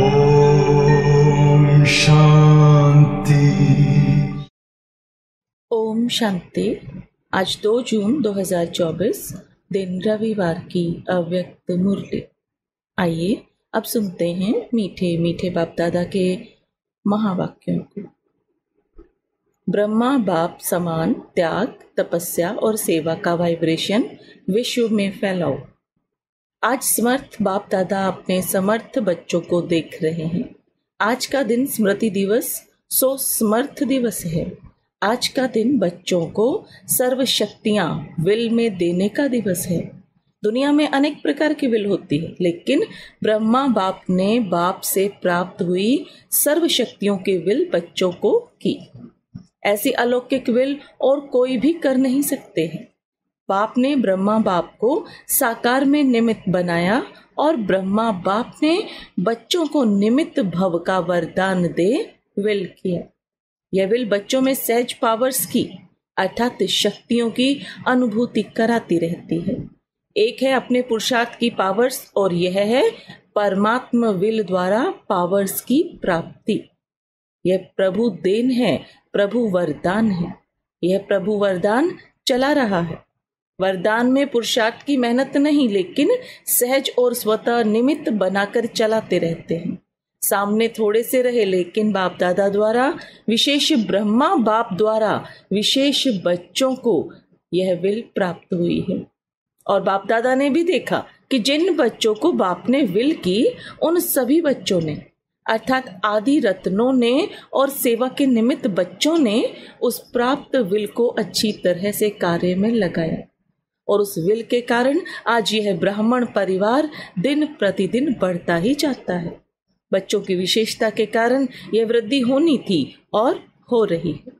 ओम शांति ओम शांति आज 2 जून 2024 दिन रविवार की अव्यक्त मुरली आइए अब सुनते हैं मीठे मीठे बाप दादा के महावाक्यों को ब्रह्मा बाप समान त्याग तपस्या और सेवा का वाइब्रेशन विश्व में फैलाओ आज समर्थ बाप दादा अपने समर्थ बच्चों को देख रहे हैं आज का दिन स्मृति दिवस सो समर्थ दिवस है आज का दिन बच्चों को सर्व शक्तियाँ विल में देने का दिवस है दुनिया में अनेक प्रकार की विल होती है लेकिन ब्रह्मा बाप ने बाप से प्राप्त हुई सर्व शक्तियों की विल बच्चों को की ऐसी अलौकिक विल और कोई भी कर नहीं सकते हैं बाप ने ब्रह्मा बाप को साकार में निमित्त बनाया और ब्रह्मा बाप ने बच्चों को निमित्त भव का वरदान दे विल किया यह विल बच्चों में सहज पावर्स की अर्थात शक्तियों की अनुभूति कराती रहती है एक है अपने पुरुषार्थ की पावर्स और यह है परमात्म विल द्वारा पावर्स की प्राप्ति यह प्रभु देन है प्रभु वरदान है यह प्रभु वरदान चला रहा है वरदान में पुरुषार्थ की मेहनत नहीं लेकिन सहज और स्वतः निमित्त बनाकर चलाते रहते हैं सामने थोड़े से रहे लेकिन बाप दादा द्वारा विशेष ब्रह्मा बाप द्वारा विशेष बच्चों को यह विल प्राप्त हुई है और बाप दादा ने भी देखा कि जिन बच्चों को बाप ने विल की उन सभी बच्चों ने अर्थात आदि रत्नों ने और सेवा के निमित्त बच्चों ने उस प्राप्त विल को अच्छी तरह से कार्य में लगाया और उस विल के कारण आज यह ब्राह्मण परिवार दिन प्रतिदिन बढ़ता ही जाता है बच्चों की विशेषता के कारण यह वृद्धि होनी थी और हो रही है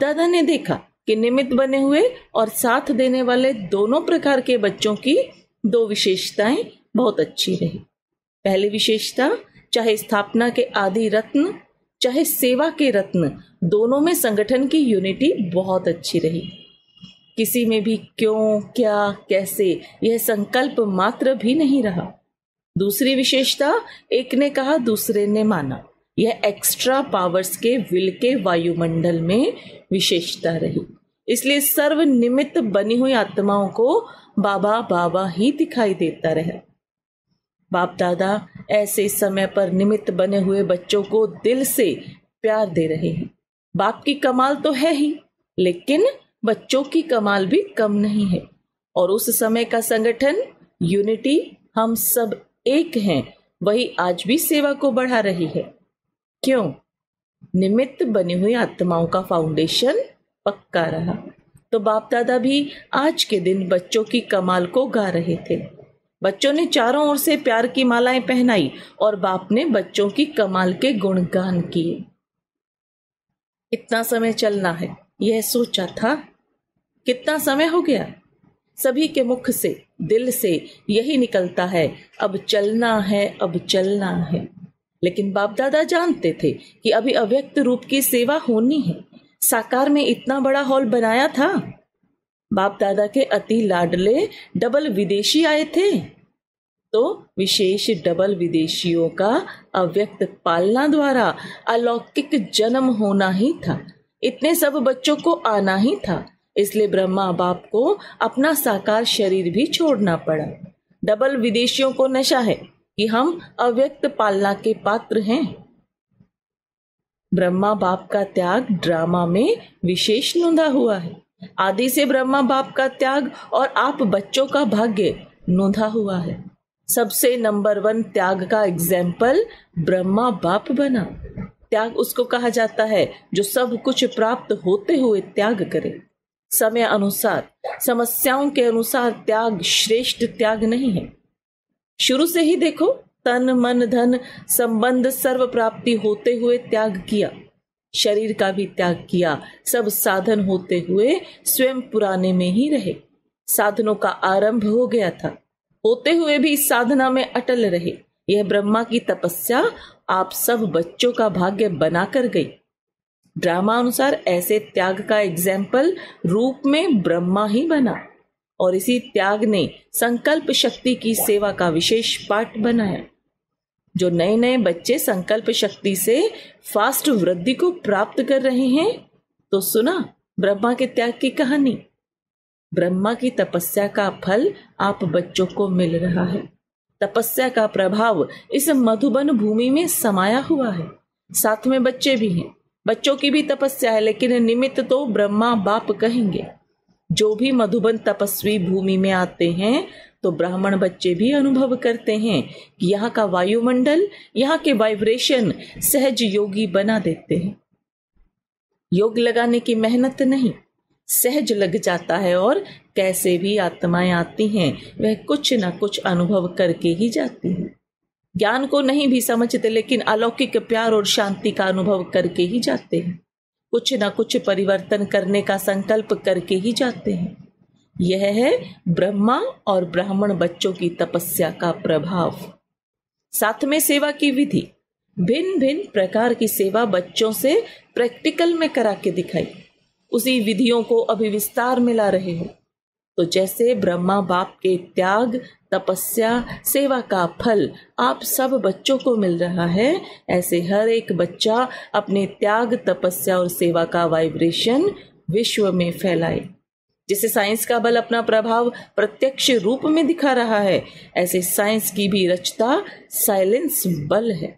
दादा ने देखा कि निमित्त बने हुए और साथ देने वाले दोनों प्रकार के बच्चों की दो विशेषताएं बहुत अच्छी रही पहली विशेषता चाहे स्थापना के आदि रत्न चाहे सेवा के रत्न दोनों में संगठन की यूनिटी बहुत अच्छी रही किसी में भी क्यों क्या कैसे यह संकल्प मात्र भी नहीं रहा दूसरी विशेषता एक ने कहा दूसरे ने माना यह एक्स्ट्रा पावर्स के विल के वायुमंडल में विशेषता रही इसलिए सर्व निमित्त बनी हुई आत्माओं को बाबा बाबा ही दिखाई देता रहा बाप दादा ऐसे समय पर निमित्त बने हुए बच्चों को दिल से प्यार दे रहे हैं बाप की कमाल तो है ही लेकिन बच्चों की कमाल भी कम नहीं है और उस समय का संगठन यूनिटी हम सब एक हैं वही आज भी सेवा को बढ़ा रही है क्यों निमित्त बनी हुई आत्माओं का फाउंडेशन पक्का रहा तो बाप दादा भी आज के दिन बच्चों की कमाल को गा रहे थे बच्चों ने चारों ओर से प्यार की मालाएं पहनाई और बाप ने बच्चों की कमाल के गुणगान किए इतना समय चलना है यह सोचा था कितना समय हो गया सभी के मुख से दिल से यही निकलता है अब चलना है अब चलना है लेकिन बाप दादा जानते थे कि अभी अव्यक्त रूप की सेवा होनी है साकार में इतना बड़ा हॉल बनाया था बाप दादा के अति लाडले डबल विदेशी आए थे तो विशेष डबल विदेशियों का अव्यक्त पालना द्वारा अलौकिक जन्म होना ही था इतने सब बच्चों को आना ही था इसलिए ब्रह्मा बाप को अपना साकार शरीर भी छोड़ना पड़ा डबल विदेशियों को नशा है कि हम अव्यक्त पालना के पात्र हैं ब्रह्मा बाप का त्याग ड्रामा में विशेष नुंधा हुआ है आदि से ब्रह्मा बाप का त्याग और आप बच्चों का भाग्य नुंधा हुआ है सबसे नंबर वन त्याग का एग्जाम्पल ब्रह्मा बाप बना त्याग उसको कहा जाता है जो सब कुछ प्राप्त होते हुए त्याग करे समय अनुसार समस्याओं के अनुसार त्याग श्रेष्ठ त्याग नहीं है शुरू से ही देखो तन मन धन संबंध सर्व प्राप्ति होते हुए त्याग किया शरीर का भी त्याग किया सब साधन होते हुए स्वयं पुराने में ही रहे साधनों का आरंभ हो गया था होते हुए भी साधना में अटल रहे यह ब्रह्मा की तपस्या आप सब बच्चों का भाग्य बनाकर गई ड्रामा अनुसार ऐसे त्याग का एग्जाम्पल रूप में ब्रह्मा ही बना और इसी त्याग ने संकल्प शक्ति की सेवा का विशेष पाठ बनाया जो नए नए बच्चे संकल्प शक्ति से फास्ट वृद्धि को प्राप्त कर रहे हैं तो सुना ब्रह्मा के त्याग की कहानी ब्रह्मा की तपस्या का फल आप बच्चों को मिल रहा है तपस्या का प्रभाव इस मधुबन भूमि में समाया हुआ है साथ में बच्चे भी हैं बच्चों की भी तपस्या है लेकिन निमित्त तो ब्रह्मा बाप कहेंगे जो भी मधुबन तपस्वी भूमि में आते हैं तो ब्राह्मण बच्चे भी अनुभव करते हैं कि यहाँ का वायुमंडल यहाँ के वाइब्रेशन सहज योगी बना देते हैं योग लगाने की मेहनत नहीं सहज लग जाता है और कैसे भी आत्माएं आती हैं वह कुछ ना कुछ अनुभव करके ही जाती हैं ज्ञान को नहीं भी समझते लेकिन अलौकिक प्यार और शांति का अनुभव करके ही जाते हैं कुछ ना कुछ परिवर्तन करने का संकल्प करके ही जाते हैं यह है ब्रह्मा और ब्राह्मण बच्चों की तपस्या का प्रभाव साथ में सेवा की विधि भिन्न भिन्न प्रकार की सेवा बच्चों से प्रैक्टिकल में करा के दिखाई उसी विधियों को अभी विस्तार में ला रहे हो तो जैसे ब्रह्मा बाप के त्याग तपस्या सेवा का फल आप सब बच्चों को मिल रहा है ऐसे हर एक बच्चा अपने त्याग तपस्या और सेवा का वाइब्रेशन विश्व में फैलाए जिसे साइंस का बल अपना प्रभाव प्रत्यक्ष रूप में दिखा रहा है ऐसे साइंस की भी रचता साइलेंस बल है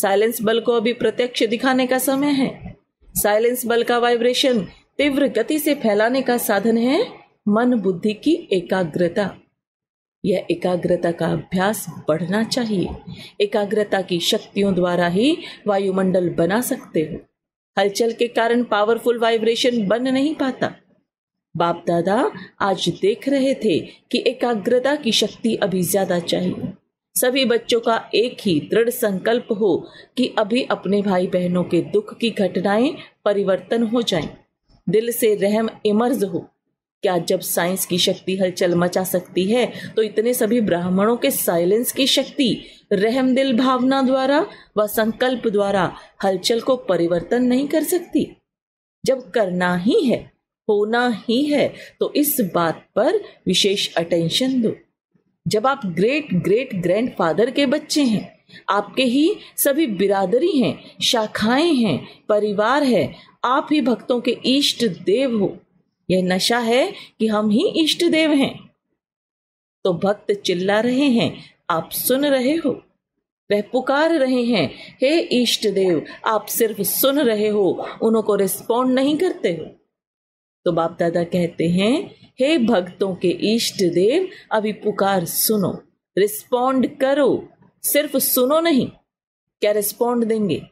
साइलेंस बल को अभी प्रत्यक्ष दिखाने का समय है साइलेंस बल का वाइब्रेशन तीव्र गति से फैलाने का साधन है मन बुद्धि की एकाग्रता यह एकाग्रता का अभ्यास बढ़ना चाहिए एकाग्रता की शक्तियों द्वारा ही वायुमंडल बना सकते हो हलचल के कारण पावरफुल वाइब्रेशन बन नहीं पाता बाप दादा आज देख रहे थे कि एकाग्रता की शक्ति अभी ज्यादा चाहिए सभी बच्चों का एक ही दृढ़ संकल्प हो कि अभी अपने भाई बहनों के दुख की घटनाएं परिवर्तन हो जाएं, दिल से रहम इमर्ज हो क्या जब साइंस की शक्ति हलचल मचा सकती है तो इतने सभी ब्राह्मणों के साइलेंस की शक्ति रहम दिल भावना द्वारा व संकल्प द्वारा हलचल को परिवर्तन नहीं कर सकती जब करना ही है होना ही है तो इस बात पर विशेष अटेंशन दो जब आप ग्रेट ग्रेट ग्रैंड फादर के बच्चे हैं आपके ही सभी बिरादरी हैं शाखाएं हैं परिवार है आप ही भक्तों के इष्ट देव हो यह नशा है कि हम ही इष्ट देव हैं तो भक्त चिल्ला रहे हैं आप सुन रहे हो वह पुकार रहे हैं हे इष्ट देव आप सिर्फ सुन रहे हो उनको रिस्पॉन्ड नहीं करते हो तो बाप दादा कहते हैं हे भक्तों के इष्ट देव अभी पुकार सुनो रिस्पॉन्ड करो सिर्फ सुनो नहीं क्या रिस्पॉन्ड देंगे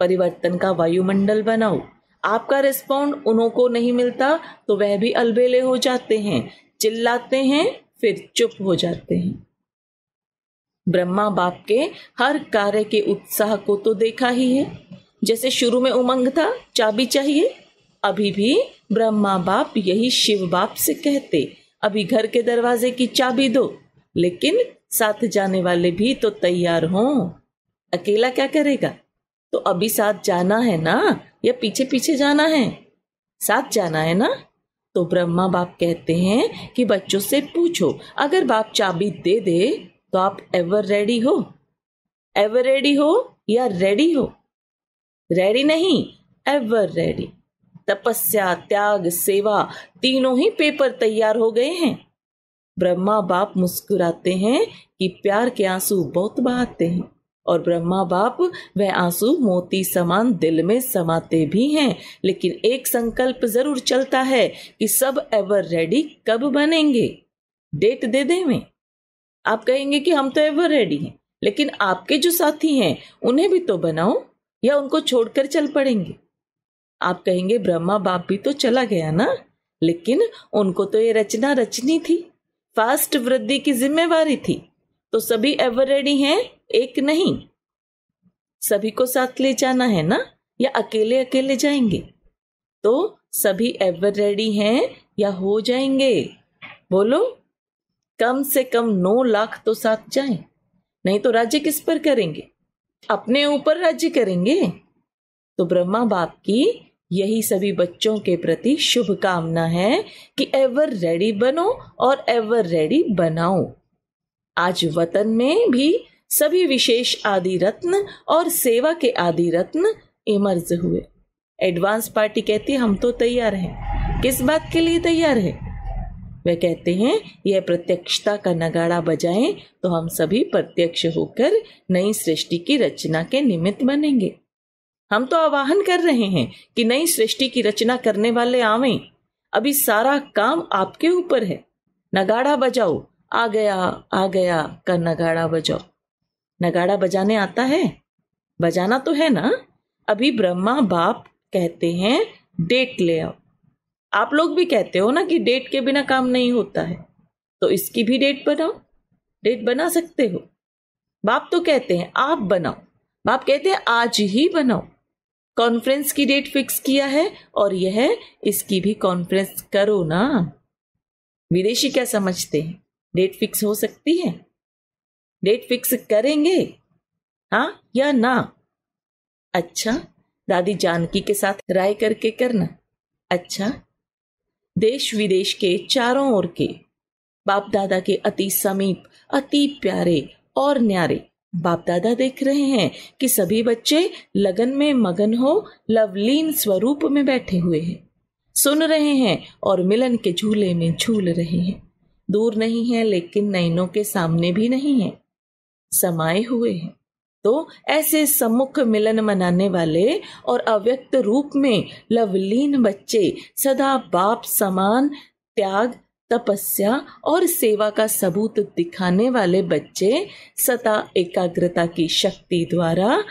परिवर्तन का वायुमंडल बनाओ आपका रिस्पॉन्ड उन्हों को नहीं मिलता तो वह भी अलबेले हो जाते हैं चिल्लाते हैं फिर चुप हो जाते हैं ब्रह्मा बाप के हर कार्य के उत्साह को तो देखा ही है जैसे शुरू में उमंग था चाबी चाहिए अभी भी ब्रह्मा बाप यही शिव बाप से कहते अभी घर के दरवाजे की चाबी दो लेकिन साथ जाने वाले भी तो तैयार हों अकेला क्या करेगा तो अभी साथ जाना है ना या पीछे पीछे जाना है साथ जाना है ना तो ब्रह्मा बाप कहते हैं कि बच्चों से पूछो अगर बाप चाबी दे दे तो आप एवर रेडी हो एवर रेडी हो या रेडी हो रेडी नहीं एवर रेडी तपस्या त्याग सेवा तीनों ही पेपर तैयार हो गए हैं ब्रह्मा बाप मुस्कुराते हैं कि प्यार के आंसू बहुत बहाते हैं और ब्रह्मा बाप वह आंसू मोती समान दिल में समाते भी हैं लेकिन एक संकल्प जरूर चलता है कि सब एवर रेडी कब बनेंगे डेट दे दें मैं आप कहेंगे कि हम तो एवर रेडी हैं लेकिन आपके जो साथी हैं उन्हें भी तो बनाओ या उनको छोड़कर चल पड़ेंगे आप कहेंगे ब्रह्मा बाप भी तो चला गया ना लेकिन उनको तो ये रचना रचनी थी फास्ट वृद्धि की जिम्मेवारी थी तो सभी एवर रेडी हैं एक नहीं सभी को साथ ले जाना है ना या अकेले अकेले जाएंगे तो सभी एवर रेडी हैं या हो जाएंगे बोलो कम से कम नौ लाख तो साथ जाए नहीं तो राज्य किस पर करेंगे अपने ऊपर राज्य करेंगे तो ब्रह्मा बाप की यही सभी बच्चों के प्रति शुभकामना है कि एवर रेडी बनो और एवर रेडी बनाओ आज वतन में भी सभी विशेष आदि रत्न और सेवा के आदि रत्न इमर्ज हुए एडवांस पार्टी कहती हम तो तैयार हैं किस बात के लिए तैयार है वे कहते हैं यह प्रत्यक्षता का नगाड़ा बजाएं तो हम सभी प्रत्यक्ष होकर नई सृष्टि की रचना के निमित्त बनेंगे हम तो आवाहन कर रहे हैं कि नई सृष्टि की रचना करने वाले आवें अभी सारा काम आपके ऊपर है नगाड़ा बजाओ आ गया आ गया का नगाड़ा बजाओ नगाड़ा बजाने आता है बजाना तो है ना अभी ब्रह्मा बाप कहते हैं डेट ले आओ आप लोग भी कहते हो ना कि डेट के बिना काम नहीं होता है तो इसकी भी डेट बनाओ डेट बना सकते हो बाप तो कहते हैं आप बनाओ बाप कहते हैं आज ही बनाओ कॉन्फ्रेंस की डेट फिक्स किया है और यह इसकी भी कॉन्फ्रेंस करो ना विदेशी क्या समझते हैं डेट फिक्स हो सकती है डेट फिक्स करेंगे हाँ या ना अच्छा दादी जानकी के साथ राय करके करना अच्छा देश विदेश के चारों ओर के बाप दादा के अति समीप अति प्यारे और न्यारे बाप दादा देख रहे हैं कि सभी बच्चे लगन में मगन हो लवलीन स्वरूप में बैठे हुए हैं सुन रहे हैं और मिलन के झूले में झूल रहे हैं दूर नहीं है लेकिन नयनों के सामने भी नहीं है समाये हुए हैं तो ऐसे सम्मुख मिलन मनाने वाले और अव्यक्त रूप में लवलीन बच्चे सदा बाप समान त्याग तपस्या और सेवा का सबूत दिखाने वाले बच्चे सदा एकाग्रता की शक्ति द्वारा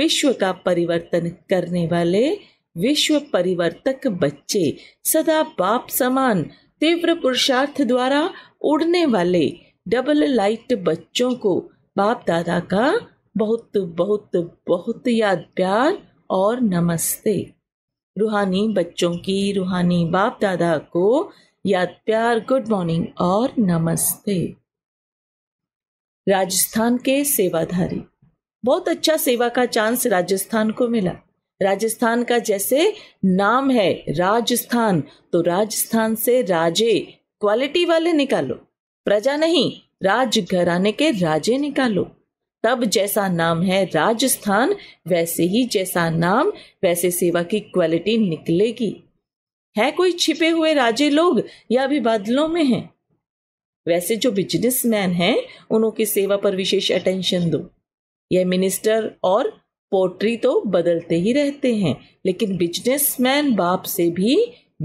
विश्व का परिवर्तन करने वाले विश्व परिवर्तक बच्चे सदा बाप समान तीव्र पुरुषार्थ द्वारा उड़ने वाले डबल लाइट बच्चों को बाप दादा का बहुत बहुत बहुत याद प्यार और नमस्ते रूहानी बच्चों की रूहानी बाप दादा को याद प्यार गुड मॉर्निंग और नमस्ते राजस्थान के सेवाधारी बहुत अच्छा सेवा का चांस राजस्थान को मिला राजस्थान का जैसे नाम है राजस्थान तो राजस्थान से राजे क्वालिटी वाले निकालो प्रजा नहीं राज घराने के राजे निकालो तब जैसा नाम है राजस्थान वैसे ही जैसा नाम वैसे सेवा की क्वालिटी निकलेगी है कोई छिपे हुए राजे लोग या अभी बादलों में हैं वैसे जो बिजनेसमैन हैं उन्हों की सेवा पर विशेष अटेंशन दो यह मिनिस्टर और पोट्री तो बदलते ही रहते हैं लेकिन बिजनेसमैन बाप से भी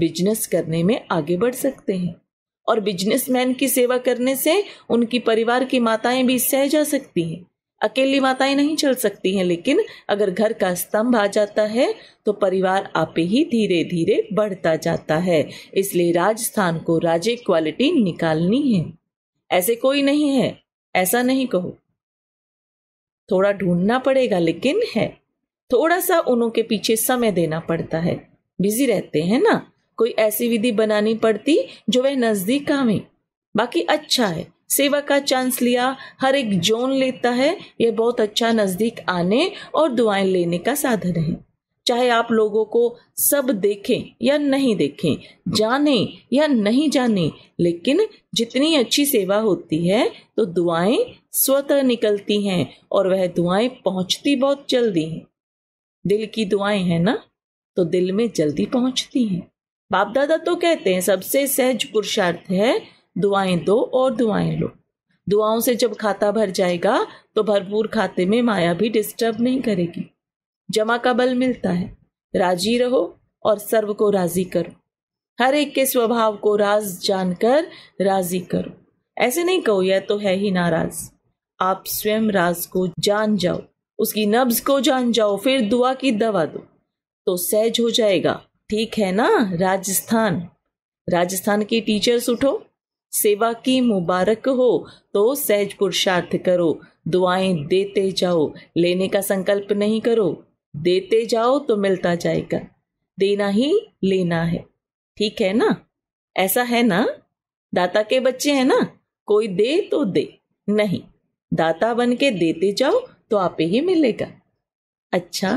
बिजनेस करने में आगे बढ़ सकते हैं और बिजनेसमैन की सेवा करने से उनकी परिवार की माताएं भी सह जा सकती हैं अकेली माताएं नहीं चल सकती हैं लेकिन अगर घर का स्तंभ आ जाता है तो परिवार आपे ही धीरे धीरे बढ़ता जाता है इसलिए राजस्थान को राजे क्वालिटी निकालनी है ऐसे कोई नहीं है ऐसा नहीं कहो थोड़ा ढूंढना पड़ेगा लेकिन है थोड़ा सा उनके पीछे समय देना पड़ता है बिजी रहते हैं ना कोई ऐसी विधि बनानी पड़ती जो वह नजदीक आवे बाकी अच्छा है सेवा का चांस लिया हर एक जोन लेता है यह बहुत अच्छा नजदीक आने और दुआएं लेने का साधन है चाहे आप लोगों को सब देखें या नहीं देखें जाने या नहीं जाने लेकिन जितनी अच्छी सेवा होती है तो दुआएं स्वतः निकलती हैं और वह दुआएं पहुंचती बहुत जल्दी हैं दिल की दुआएं हैं ना तो दिल में जल्दी पहुंचती हैं बाप दादा तो कहते हैं सबसे सहज पुरुषार्थ है दुआएं दो और दुआएं लो दुआओं से जब खाता भर जाएगा तो भरपूर खाते में माया भी डिस्टर्ब नहीं करेगी जमा का बल मिलता है राजी रहो और सर्व को राजी करो हर एक के स्वभाव को राज जानकर राजी करो ऐसे नहीं कहो यह तो है ही नाराज आप स्वयं राज को जान जाओ उसकी नब्ज को जान जाओ फिर दुआ की दवा दो तो सहज हो जाएगा ठीक है ना राजस्थान राजस्थान की टीचर्स उठो सेवा की मुबारक हो तो सहज पुरुषार्थ करो दुआएं देते जाओ लेने का संकल्प नहीं करो देते जाओ तो मिलता जाएगा देना ही लेना है ठीक है ना ऐसा है ना दाता के बच्चे हैं ना कोई दे तो दे नहीं दाता बन के देते जाओ तो आप ही मिलेगा अच्छा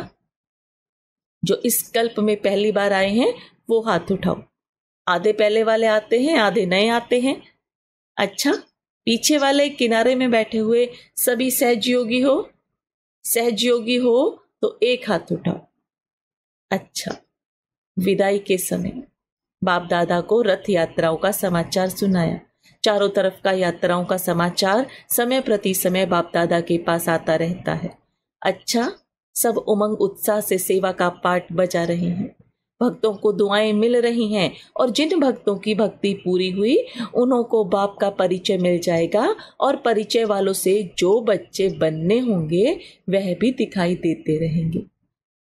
जो इस कल्प में पहली बार आए हैं वो हाथ उठाओ आधे पहले वाले आते हैं आधे नए आते हैं अच्छा पीछे वाले किनारे में बैठे हुए सभी सहजयोगी हो सहजयोगी हो तो एक हाथ उठाओ अच्छा विदाई के समय बाप दादा को रथ यात्राओं का समाचार सुनाया चारों तरफ का यात्राओं का समाचार समय प्रति समय बाप दादा के पास आता रहता है अच्छा सब उमंग उत्साह से सेवा का पाठ बजा रहे हैं भक्तों को दुआएं मिल रही हैं और जिन भक्तों की भक्ति पूरी हुई उन्हों को बाप का परिचय मिल जाएगा और परिचय वालों से जो बच्चे बनने होंगे वह भी दिखाई देते रहेंगे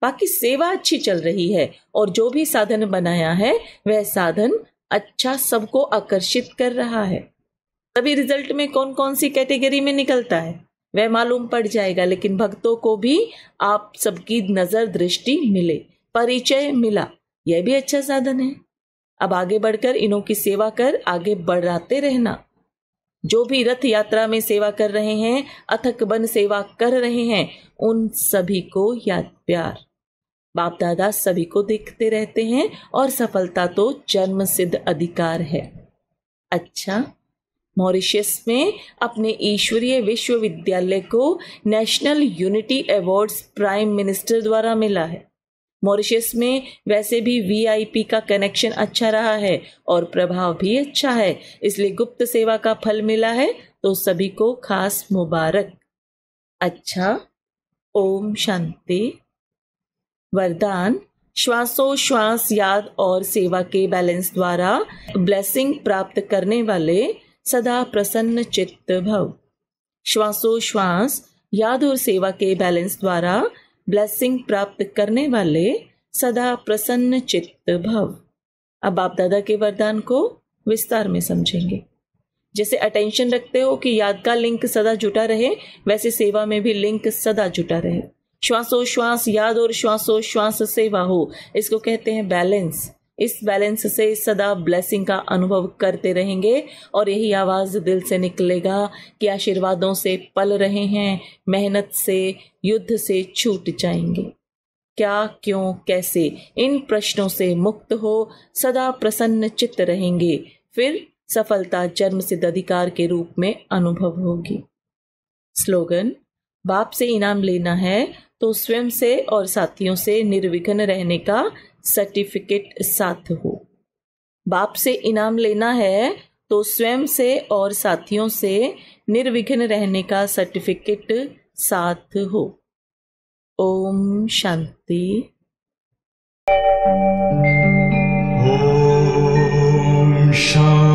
बाकी सेवा अच्छी चल रही है और जो भी साधन बनाया है वह साधन अच्छा सबको आकर्षित कर रहा है तभी रिजल्ट में कौन कौन सी कैटेगरी में निकलता है वह मालूम पड़ जाएगा लेकिन भक्तों को भी आप सबकी नजर दृष्टि मिले परिचय मिला यह भी अच्छा साधन है अब आगे बढ़कर इनों की सेवा कर आगे बढ़ाते रहना जो भी रथ यात्रा में सेवा कर रहे हैं अथक बन सेवा कर रहे हैं उन सभी को याद प्यार बाप दादा सभी को देखते रहते हैं और सफलता तो जन्म सिद्ध अधिकार है अच्छा मॉरिशस में अपने ईश्वरीय विश्वविद्यालय को national unity awards prime minister द्वारा मिला है मॉरिशस में वैसे भी वीआईपी का कनेक्शन अच्छा रहा है और प्रभाव भी अच्छा है इसलिए गुप्त सेवा का फल मिला है तो सभी को खास मुबारक अच्छा ओम शांति वरदान श्वासोश्वास याद और सेवा के बैलेंस द्वारा ब्लेसिंग प्राप्त करने वाले सदा प्रसन्न चित्त भव श्वासोश्वास याद और सेवा के बैलेंस द्वारा ब्लेसिंग प्राप्त करने वाले सदा प्रसन्न चित्त भव अब बाप दादा के वरदान को विस्तार में समझेंगे जैसे अटेंशन रखते हो कि याद का लिंक सदा जुटा रहे वैसे सेवा में भी लिंक सदा जुटा रहे श्वासोश्वास याद और श्वासोश्वास सेवा हो इसको कहते हैं बैलेंस इस बैलेंस से सदा ब्लेसिंग का अनुभव करते रहेंगे और यही आवाज़ दिल से निकलेगा कि आशीर्वादों से पल रहे हैं मेहनत से युद्ध से छूट जाएंगे क्या क्यों कैसे इन प्रश्नों से मुक्त हो सदा प्रसन्न चित्त रहेंगे फिर सफलता जन्म सिद्ध अधिकार के रूप में अनुभव होगी स्लोगन बाप से इनाम लेना है तो स्वयं से और साथियों से निर्विघ्न रहने का सर्टिफिकेट साथ हो बाप से इनाम लेना है तो स्वयं से और साथियों से निर्विघ्न रहने का सर्टिफिकेट साथ हो ओम शांति ओम शांति